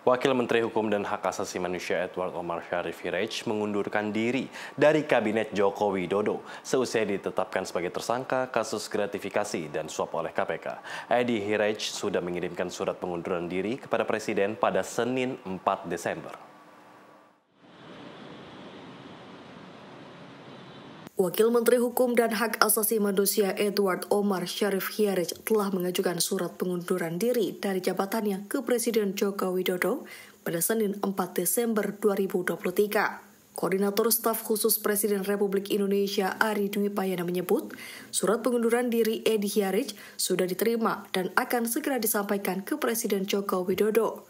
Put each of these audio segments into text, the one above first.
Wakil Menteri Hukum dan Hak Asasi Manusia Edward Omar Syarif Hirej mengundurkan diri dari Kabinet Joko Widodo seusai ditetapkan sebagai tersangka kasus gratifikasi dan suap oleh KPK. Edi Hirej sudah mengirimkan surat pengunduran diri kepada Presiden pada Senin 4 Desember. Wakil Menteri Hukum dan Hak Asasi Manusia Edward Omar Sharif Hiarej telah mengajukan surat pengunduran diri dari jabatannya ke Presiden Joko Widodo pada Senin 4 Desember 2023. Koordinator Staf Khusus Presiden Republik Indonesia Ari Dwi Payana menyebut, surat pengunduran diri Edi Hiarej sudah diterima dan akan segera disampaikan ke Presiden Joko Widodo.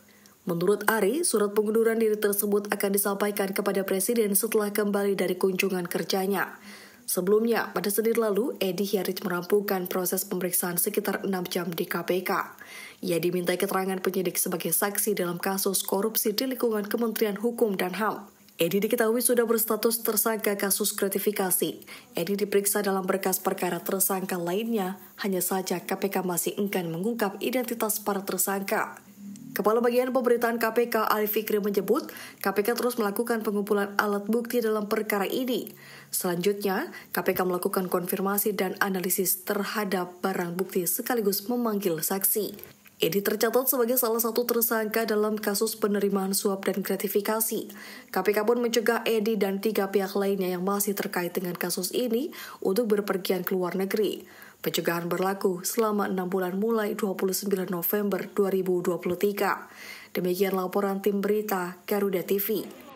Menurut Ari, surat pengunduran diri tersebut akan disampaikan kepada Presiden setelah kembali dari kunjungan kerjanya. Sebelumnya, pada Senin lalu, Edi Hiaric merampungkan proses pemeriksaan sekitar 6 jam di KPK. Ia diminta keterangan penyidik sebagai saksi dalam kasus korupsi di lingkungan Kementerian Hukum dan HAM. Edi diketahui sudah berstatus tersangka kasus gratifikasi. Edi diperiksa dalam berkas perkara tersangka lainnya, hanya saja KPK masih enggan mengungkap identitas para tersangka. Kepala Bagian Pemberitaan KPK Ali Fikri menyebut, KPK terus melakukan pengumpulan alat bukti dalam perkara ini. Selanjutnya, KPK melakukan konfirmasi dan analisis terhadap barang bukti sekaligus memanggil saksi. Edi tercatat sebagai salah satu tersangka dalam kasus penerimaan suap dan gratifikasi. KPK pun mencegah Edi dan tiga pihak lainnya yang masih terkait dengan kasus ini untuk berpergian ke luar negeri. Pencegahan berlaku selama enam bulan mulai 29 November 2023. Demikian laporan tim berita Garuda TV.